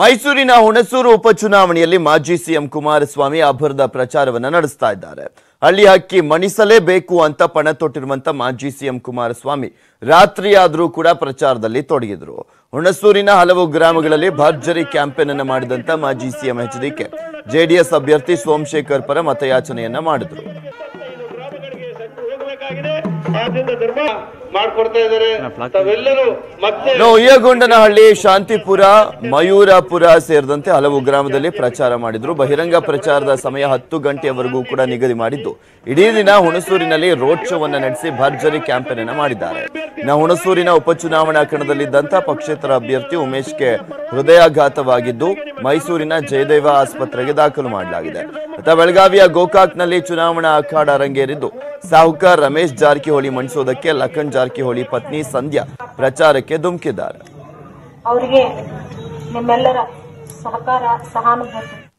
ಮೈಸೂರಿನ ಹುಣಸೂರು ಉಪಚುನಾವಣೆಯಲ್ಲಿ ಮಾಜಿ ಸಿಎಂ ಕುಮಾರಸ್ವಾಮಿ ಅಭರದ ಪ್ರಚಾರವನ್ನು ನಡೆಸ್ತಾ ಇದ್ದಾರೆ ಹಳ್ಳಿ ಹಕ್ಕಿ ಮಣಿಸಲೇಬೇಕು ಅಂತ ಪಣ ತೊಟ್ಟಿರುವಂತಹ ಮಾಜಿ ಸಿಎಂ ಕುಮಾರಸ್ವಾಮಿ ರಾತ್ರಿಯಾದರೂ ಕೂಡ ಪ್ರಚಾರದಲ್ಲಿ ತೊಡಗಿದ್ರು ಹುಣಸೂರಿನ ಹಲವು ಗ್ರಾಮಗಳಲ್ಲಿ ಭರ್ಜರಿ ಕ್ಯಾಂಪೇನ್ ಅನ್ನು ಮಾಡಿದಂತ ಮಾಜಿ ಸಿಎಂ ಎಚ್ ಜೆಡಿಎಸ್ ಅಭ್ಯರ್ಥಿ ಸೋಮಶೇಖರ್ ಪರ ಮತಯಾಚನೆಯನ್ನ ಮಾಡಿದ್ರು ಮಾಡ್ಕೊಡ್ತಾ ಶಾಂತಿಪುರ ಮಯೂರಪುರ ಸೇರಿದಂತೆ ಹಲವು ಗ್ರಾಮದಲ್ಲಿ ಪ್ರಚಾರ ಮಾಡಿದ್ರು ಬಹಿರಂಗ ಪ್ರಚಾರದ ಸಮಯ ಹತ್ತು ಗಂಟೆಯವರೆಗೂ ಕೂಡ ನಿಗದಿ ಮಾಡಿದ್ದು ಇಡೀ ದಿನ ಹುಣಸೂರಿನಲ್ಲಿ ರೋಡ್ ಶೋವನ್ನು ನಡೆಸಿ ಭರ್ಜರಿ ಕ್ಯಾಂಪೇನ್ ಅನ್ನು ಮಾಡಿದ್ದಾರೆ ಇನ್ನು ಹುಣಸೂರಿನ ಉಪಚುನಾವಣಾ ಕಣದಲ್ಲಿದ್ದಂತ ಪಕ್ಷೇತರ ಅಭ್ಯರ್ಥಿ ಉಮೇಶ್ಗೆ ಹೃದಯಾಘಾತವಾಗಿದ್ದು ಮೈಸೂರಿನ ಜಯದೇವ ಆಸ್ಪತ್ರೆಗೆ ದಾಖಲು ಮಾಡಲಾಗಿದೆ ಬೆಳಗಾವಿಯ ಗೋಕಾಕ್ನಲ್ಲಿ ಚುನಾವಣಾ ಅಖಾಡ ರಂಗೇರಿದ್ದು ಸಾಹುಕಾರ್ ರಮೇಶ್ ಜಾರಕಿಹೊಳಿ ಮಂಡಿಸೋದಕ್ಕೆ ಲಖನ್ ಜಾರಕಿಹೊಳಿ ಪತ್ನಿ ಸಂಧ್ಯಾ ಪ್ರಚಾರಕ್ಕೆ ಧುಮುಕಿದ್ದಾರೆ ಅವರಿಗೆ ನಿಮ್ಮೆಲ್ಲರ ಸಹಕಾರ ಸಹಾನುಭೂತಿ